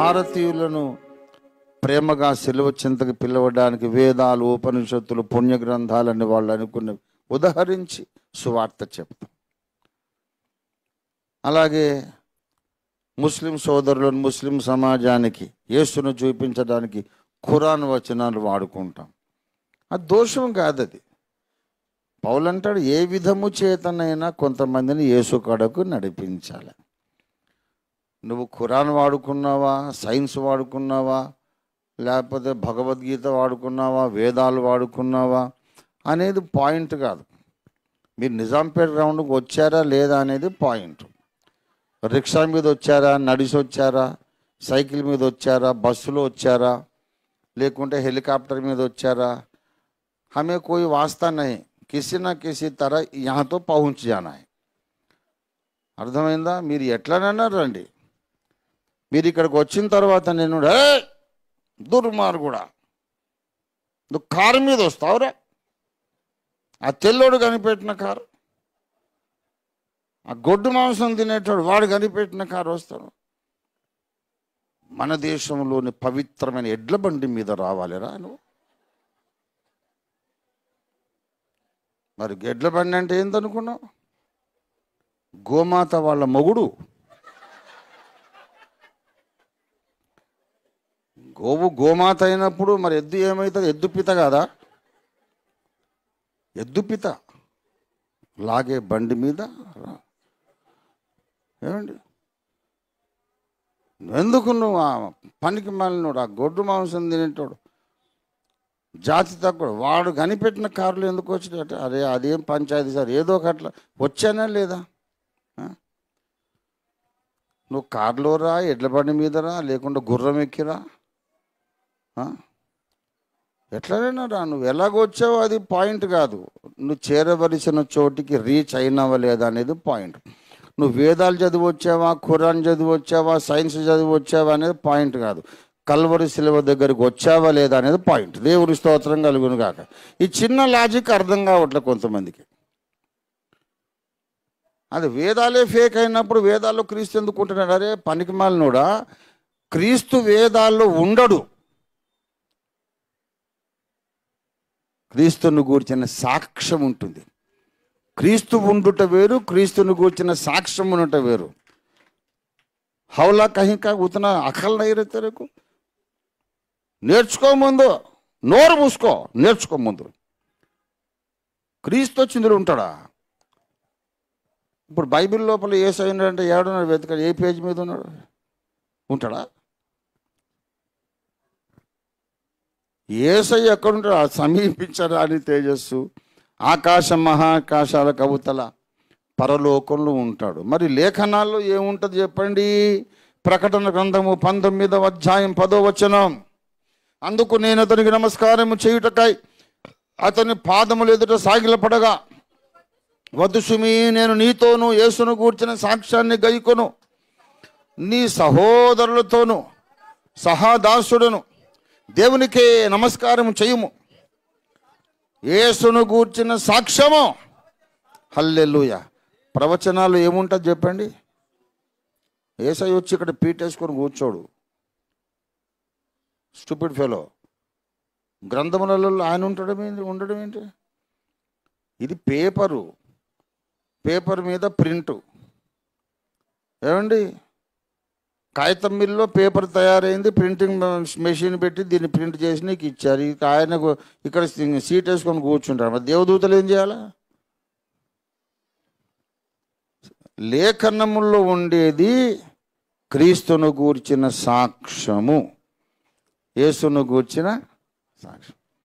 భారతీయులను ప్రేమగా సెలవ చింతకు పిలవడానికి వేదాలు ఉపనిషత్తులు పుణ్య గ్రంథాలని వాళ్ళు అనుకున్న ఉదహరించి సువార్త చెప్తాం అలాగే ముస్లిం సోదరులను ముస్లిం సమాజానికి యేసును చూపించడానికి ఖురాన్ వచనాలు వాడుకుంటాం అది దోషం కాదు అది పౌలంటాడు ఏ విధము చేతనైనా కొంతమందిని యేసు కడకు నడిపించాలి నువ్వు ఖురాన్ వాడుకున్నావా సైన్స్ వాడుకున్నావా లేకపోతే భగవద్గీత వాడుకున్నావా వేదాలు వాడుకున్నావా అనేది పాయింట్ కాదు మీరు నిజాంపేట గ్రౌండ్కి వచ్చారా లేదా అనేది పాయింట్ రిక్షా మీద వచ్చారా నడిసి వచ్చారా సైకిల్ మీద వచ్చారా బస్సులో వచ్చారా లేకుంటే హెలికాప్టర్ మీద వచ్చారా హమే కోయి వాస్తా नहीं किसी ना किसी तरह यहाँ तो पहुँच అర్థమైందా మీరు ఎట్లనైనా రండి మీరు ఇక్కడికి వచ్చిన తర్వాత నేను దుర్మార్గుడా నువ్వు కారు మీద వస్తావురా ఆ తెల్లోడు కనిపెట్టిన కారు ఆ గొడ్డు మాంసం తినేటోడు వాడు కనిపెట్టిన కారు వస్తాడు మన దేశంలోని పవిత్రమైన ఎడ్ల బండి మీద రావాలిరా నువ్వు మరి ఎడ్ల బండి అంటే ఏందనుకున్నావు గోమాత వాళ్ళ మొగుడు గోవు గోమాత అయినప్పుడు మరి ఎద్దు ఏమవుతుంది ఎద్దు పిత కాదా ఎద్దు పిత లాగే బండి మీద ఏమండి ఎందుకు నువ్వు ఆ పనికి మాలినోడు ఆ గొడ్డు మాంసం తినేటోడు జాతి తగ్గడు వాడు కనిపెట్టిన కారులు ఎందుకు వచ్చినట్టు అరే అదేం పంచాయతీ సార్ ఏదో ఒకట్లా వచ్చానా లేదా నువ్వు కార్లో రా ఎడ్ల బండి మీద రా లేకుండా గుర్రం ఎక్కిరా ఎట్లనైనా రా నువ్వు ఎలాగొచ్చావో అది పాయింట్ కాదు నువ్వు చేరవలసిన చోటికి రీచ్ అయినావా లేదా అనేది పాయింట్ నువ్వు వేదాలు చదివి వచ్చావా ఖురాన్ చదివి వచ్చావా సైన్స్ చదివి వచ్చావా అనేది పాయింట్ కాదు కల్వరి సిలవ దగ్గరికి వచ్చావా లేదా అనేది పాయింట్ దేవుడి స్తోత్రం కలుగును కాక ఈ చిన్న లాజిక్ అర్థం కావట్లే కొంతమందికి అది వేదాలే ఫేక్ అయినప్పుడు వేదాల్లో క్రీస్తు ఎందుకుంటున్నాడు అరే పనికి మాలినోడా క్రీస్తు వేదాల్లో ఉండడు క్రీస్తును గూర్చిన సాక్ష్యం ఉంటుంది క్రీస్తు ఉండుట వేరు క్రీస్తును గూర్చిన సాక్ష్యం ఉండుట వేరు హౌలా కహింకా ఉతన అఖల్ నైరతరకు నేర్చుకో ముందు నోరు మూసుకో నేర్చుకో ముందు క్రీస్తు వచ్చిందుడు ఉంటాడా ఇప్పుడు బైబిల్ లోపల ఏ సైన్ అంటే ఏడున్నాడు వెతకాడు ఏ పేజ్ మీద ఉన్నాడు ఉంటాడా ఏసయ్య ఎక్కడుంటాడు సమీపించరాని తేజస్సు ఆకాశ మహాకాశాల కవుతల పరలోకంలో ఉంటాడు మరి లేఖనాల్లో ఏముంటుంది చెప్పండి ప్రకటన గ్రంథము పంతొమ్మిదవ అధ్యాయం పదో వచనం అందుకు నేను అతనికి నమస్కారము చేయుటకై అతని పాదములు ఎదుట సాగిలపడగా వద్దు నేను నీతోను యేసును కూర్చిన సాక్ష్యాన్ని గైకొను నీ సహోదరులతోను సహాదాసుడను దేవునికి నమస్కారం చేయము ఏసును కూర్చిన సాక్ష్యము హల్లెలుయ ప్రవచనాలు ఏముంటుంది చెప్పండి ఏసై వచ్చి ఇక్కడ పీటేసుకొని కూర్చోడు స్టూపిడ్ ఫెలో గ్రంథములలో ఆయన ఉంటడం ఏంటి ఉండడం ఏంటి ఇది పేపరు పేపర్ మీద ప్రింటు ఏమండి కాగితం మిల్లో పేపర్ తయారైంది ప్రింటింగ్ మెషిన్ పెట్టి దీన్ని ప్రింట్ చేసి నీకు ఇచ్చారు ఇక ఆయనకు ఇక్కడ సీట్ వేసుకొని కూర్చుంటారు మరి దేవదూతలు ఏం చేయాలా లేఖనముల్లో ఉండేది క్రీస్తును గూర్చిన సాక్ష్యము యేసును గూర్చిన సాక్ష్యం